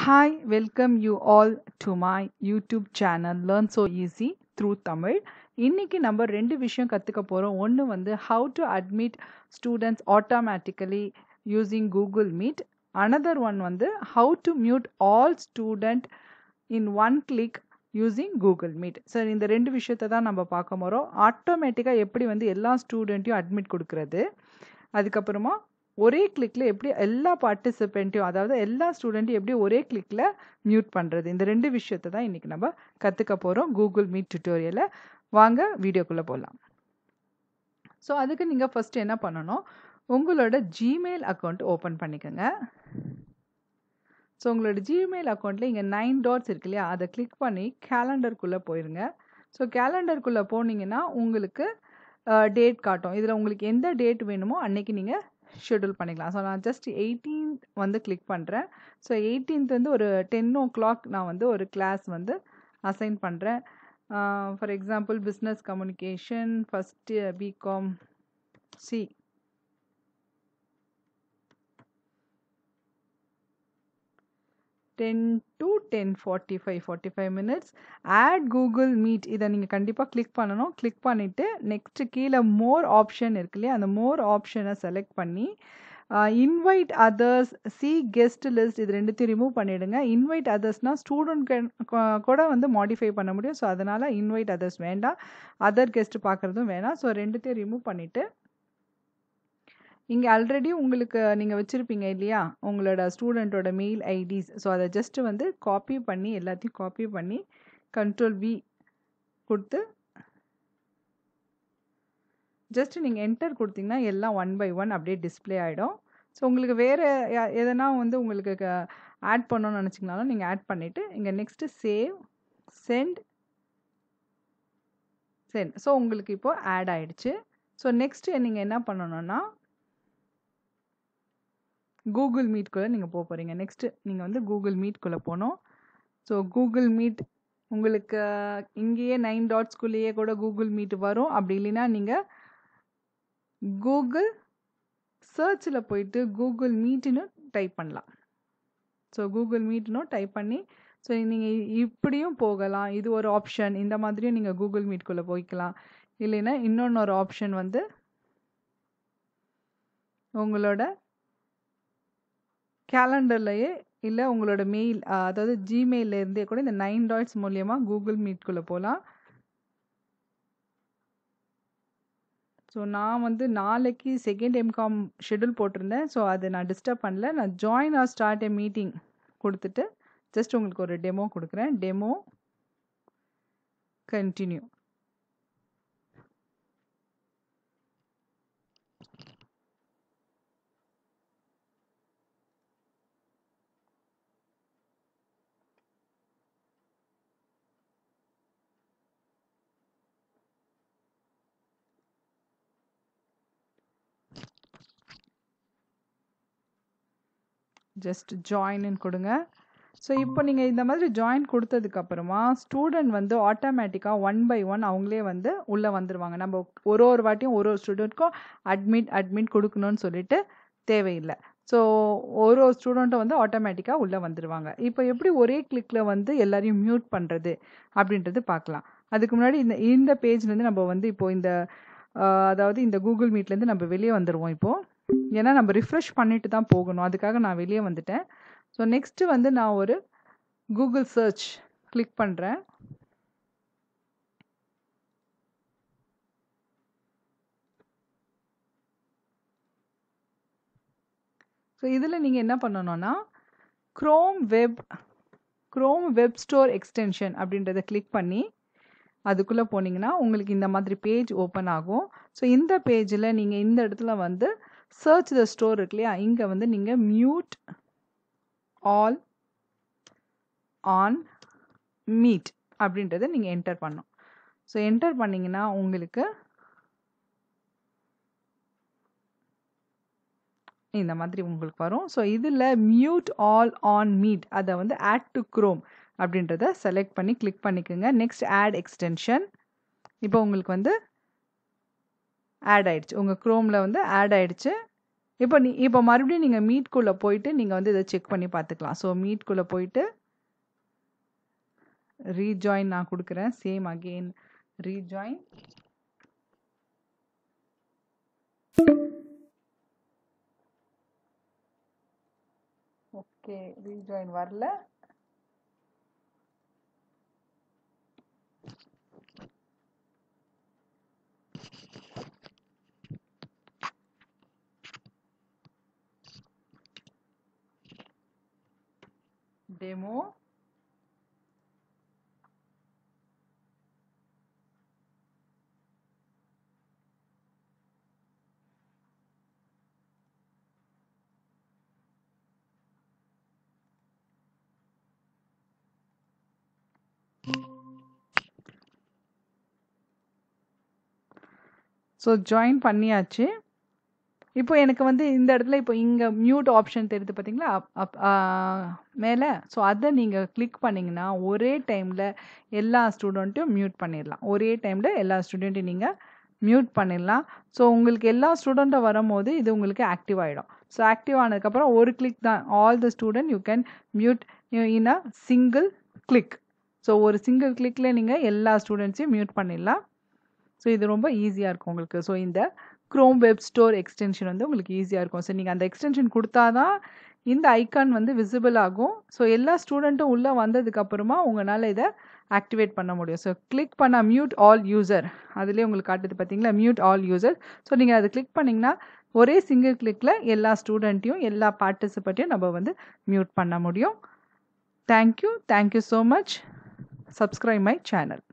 hi welcome you all to my YouTube channel learn so easy through Tamil இன்றைக்கி நம்ம ரெண்டு விஷயம் கற்றுக்க போகிறோம் ஒன்று வந்து how to admit students automatically using Google Meet another one வந்து how to mute all student in one click using Google Meet sir இந்த ரெண்டு விஷயத்தை தான் நம்ம பார்க்க போகிறோம் ஆட்டோமேட்டிக்காக எப்படி வந்து எல்லா ஸ்டூடெண்ட்டையும் அட்மிட் கொடுக்குறது அதுக்கப்புறமா ஒரே கிளிக்கில் எப்படி எல்லா பார்ட்டிசிபெண்ட்டையும் அதாவது எல்லா ஸ்டூடெண்ட்டையும் எப்படி ஒரே கிளிக்கில் மியூட் பண்ணுறது இந்த ரெண்டு விஷயத்தை தான் இன்றைக்கி நம்ம கற்றுக்க போகிறோம் கூகுள் மீட் டியூட்டோரியலை வாங்க வீடியோக்குள்ளே போகலாம் ஸோ அதுக்கு நீங்கள் ஃபஸ்ட்டு என்ன பண்ணணும் உங்களோட ஜிமெயில் அக்கௌண்ட் ஓப்பன் பண்ணிக்கோங்க ஸோ உங்களோட ஜிமெயில் அக்கௌண்ட்டில் இங்கே நைன் டாட்ஸ் இருக்கு இல்லையா அதை கிளிக் பண்ணி கேலண்டருக்குள்ளே போயிருங்க ஸோ கேலண்டருக்குள்ளே போனீங்கன்னா உங்களுக்கு டேட் காட்டும் இதில் உங்களுக்கு எந்த டேட் வேணுமோ அன்றைக்கி நீங்கள் ஷெடியூல் பண்ணிக்கலாம் ஸோ நான் ஜஸ்ட் எயிட்டீன்த் வந்து கிளிக் பண்ணுறேன் ஸோ எயிட்டீன்த் வந்து ஒரு டென் ஓ கிளாக் நான் வந்து ஒரு கிளாஸ் வந்து அசைன் பண்ணுறேன் for example business communication first BCom C ten to ten forty five forty five minutes add Google Meet இதை நீங்கள் கண்டிப்பாக கிளிக் பண்ணணும் கிளிக் பண்ணிவிட்டு நெக்ஸ்ட்டு கீழே மோர் ஆப்ஷன் இருக்கு இல்லையா அந்த மோர் ஆப்ஷனை செலக்ட் பண்ணி invite others C guest list இது ரெண்டுத்தையும் ரிமூவ் பண்ணிவிடுங்க இன்வைட் அதர்ஸ்னால் ஸ்டூடெண்ட் கூட வந்து மாடிஃபை பண்ண முடியும் ஸோ அதனால் இன்வைட் அதர்ஸ் வேண்டாம் அதர் கெஸ்ட் பார்க்குறதும் வேணாம் ஸோ ரெண்டுத்தையும் ரிமூவ் பண்ணிவிட்டு இங்கே ஆல்ரெடி உங்களுக்கு நீங்கள் வச்சுருப்பீங்க இல்லையா உங்களோட ஸ்டூடெண்ட்டோட மெயில் ஐடிஸ் ஸோ அதை ஜஸ்ட்டு வந்து காப்பி பண்ணி எல்லாத்தையும் காப்பி பண்ணி கண்ட்ரோல் வி கொடுத்து ஜஸ்ட்டு நீங்கள் என்டர் கொடுத்தீங்கன்னா எல்லாம் ஒன் பை ஒன் அப்படியே டிஸ்பிளே ஆகிடும் ஸோ உங்களுக்கு வேறு எதனா வந்து உங்களுக்கு ஆட் பண்ணணும்னு நினச்சிங்கனாலும் நீங்கள் ஆட் பண்ணிவிட்டு இங்கே next save sent sent so உங்களுக்கு இப்போது ஆட் ஆகிடுச்சு ஸோ நெக்ஸ்ட்டு நீங்கள் என்ன பண்ணணுன்னா கூகுள் மீட்குள்ளே நீங்கள் போக போகிறீங்க நெக்ஸ்ட்டு நீங்கள் வந்து கூகுள் மீட்குள்ளே போனோம் ஸோ கூகுள் மீட் உங்களுக்கு இங்கேயே நைன் டாட்ஸ்குள்ளேயே கூட கூகுள் மீட் வரும் அப்படி இல்லைன்னா நீங்கள் கூகுள் சர்ச்சில் போயிட்டு கூகுள் மீட்டுன்னு டைப் பண்ணலாம் ஸோ கூகுள் மீட்னும் டைப் பண்ணி ஸோ நீங்கள் இப்படியும் போகலாம் இது ஒரு ஆப்ஷன் இந்த மாதிரியும் நீங்கள் கூகுள் மீட்குள்ளே போய்க்கலாம் இல்லைன்னா இன்னொன்று ஒரு ஆப்ஷன் வந்து உங்களோட கேலண்டர்லேயே இல்லை உங்களோட மெயில் அதாவது ஜிமெயிலில் இருந்தே கூட இந்த நைன் டாய்ட்ஸ் மூலயமா கூகுள் மீட்குள்ளே போகலாம் ஸோ நான் வந்து நாளைக்கு செகண்ட் எம்காம் ஷெடியூல் போட்டிருந்தேன் ஸோ அதை நான் டிஸ்டர்ப் பண்ணல நான் join or start a meeting கொடுத்துட்டு ஜஸ்ட் உங்களுக்கு ஒரு டெமோ கொடுக்குறேன் டெமோ கண்டினியூ ஜஸ்ட் ஜாயின்னு கொடுங்க ஸோ இப்போ நீங்கள் இந்த மாதிரி ஜாயின் கொடுத்ததுக்கப்புறமா ஸ்டூடெண்ட் வந்து ஆட்டோமேட்டிக்காக ஒன் பை ஒன் அவங்களே வந்து உள்ளே வந்துடுவாங்க நம்ம ஒரு ஒரு வாட்டியும் ஒரு ஒரு ஸ்டூடெண்ட்க்கும் அட்மிட் அட்மிட் கொடுக்கணும்னு சொல்லிட்டு தேவையில்லை ஸோ ஒரு ஒரு ஸ்டூடெண்ட்டும் வந்து ஆட்டோமேட்டிக்காக உள்ளே வந்துடுவாங்க இப்போ எப்படி ஒரே கிளிக்கில் வந்து எல்லாரையும் மியூட் பண்ணுறது அப்படின்றது பார்க்கலாம் அதுக்கு முன்னாடி இந்த இந்த பேஜ்லேருந்து நம்ம வந்து இப்போது இந்த அதாவது இந்த கூகுள் மீட்லேருந்து நம்ம வெளியே வந்துடுவோம் இப்போது ஏன்னா நம்ம ரிஃப்ரெஷ் பண்ணிட்டு தான் போகணும் அதுக்காக நான் வெளியே வந்துட்டேன் ஸோ நெக்ஸ்ட்டு வந்து நான் ஒரு கூகுள் சர்ச் கிளிக் பண்ணுறேன் ஸோ இதில் நீங்கள் என்ன பண்ணணும்னா Chrome web Chrome web store extension அப்படின்றத கிளிக் பண்ணி அதுக்குள்ளே போனீங்கன்னா உங்களுக்கு இந்த மாதிரி பேஜ் ஓப்பன் ஆகும் ஸோ இந்த பேஜில் நீங்கள் இந்த இடத்துல வந்து சர்ச் த ஸ்டோர் இருக்கு இல்லையா இங்கே வந்து நீங்கள் மியூட் ஆல் ஆன் மீட் அப்படின்றத நீங்கள் என்டர் பண்ணும் ஸோ என்டர் பண்ணிங்கன்னா உங்களுக்கு இந்த மாதிரி உங்களுக்கு வரும் ஸோ இதில் மியூட் ஆல் ஆன் மீட் அதை வந்து ஆட் டு க்ரோம் அப்படின்றத செலக்ட் பண்ணி கிளிக் பண்ணிக்கோங்க நெக்ஸ்ட் ஆட் எக்ஸ்டென்ஷன் இப்போ உங்களுக்கு வந்து ஆட் ஆகிடுச்சு உங்கள் க்ரோமில் வந்து ஆட் ஆகிடுச்சு இப்போ நீ இப்போ மறுபடியும் நீங்கள் மீட்குள்ளே போயிட்டு நீங்கள் வந்து இதை செக் பண்ணி பார்த்துக்கலாம் ஸோ மீட்குள்ளே போயிட்டு ரீஜாயின் நான் கொடுக்குறேன் same again rejoin okay rejoin வரல demo ஸோ ஜாயின் பண்ணியாச்சு இப்போ எனக்கு வந்து இந்த இடத்துல இப்போ இங்கே மியூட் ஆப்ஷன் தெரியுது பார்த்தீங்களா அப் மேலே ஸோ அதை நீங்கள் கிளிக் பண்ணீங்கன்னா ஒரே டைமில் எல்லா ஸ்டூடெண்ட்டையும் மியூட் பண்ணிடலாம் ஒரே டைமில் எல்லா ஸ்டூடெண்ட்டையும் நீங்கள் மியூட் பண்ணிடலாம் ஸோ உங்களுக்கு எல்லா ஸ்டூடெண்ட்டும் வரும்போது இது உங்களுக்கு ஆக்டிவ் ஆகிடும் ஸோ ஆக்டிவ் ஆனதுக்கப்புறம் ஒரு கிளிக் தான் all the student you can mute in a single click so ஒரு சிங்கிள் கிளிக்கில் நீங்கள் எல்லா ஸ்டூடெண்ட்ஸையும் மியூட் பண்ணிடலாம் ஸோ இது ரொம்ப ஈஸியாக இருக்கும் உங்களுக்கு ஸோ இந்த க்ரோம் வெப் ஸ்டோர் எக்ஸ்டென்ஷன் வந்து உங்களுக்கு ஈஸியாக இருக்கும் ஸோ நீங்கள் அந்த எக்ஸ்டென்ஷன் கொடுத்தா தான் இந்த ஐக்கான் வந்து விசிபிள் ஆகும் ஸோ எல்லா ஸ்டூடெண்ட்டும் உள்ளே வந்ததுக்கப்புறமா உங்களால் இதை ஆக்டிவேட் பண்ண முடியும் ஸோ கிளிக் பண்ணால் மியூட் ஆல் யூசர் அதுலேயே உங்களுக்கு காட்டுது பார்த்தீங்களா மியூட் ஆல் யூசர் ஸோ நீங்கள் அதை கிளிக் பண்ணிங்கன்னா ஒரே சிங்கிள் கிளிக்கில் எல்லா ஸ்டூடெண்ட்டையும் எல்லா பார்ட்டிசிபெண்ட்டையும் நம்ம வந்து மியூட் பண்ண முடியும் thank you thank you so much subscribe my channel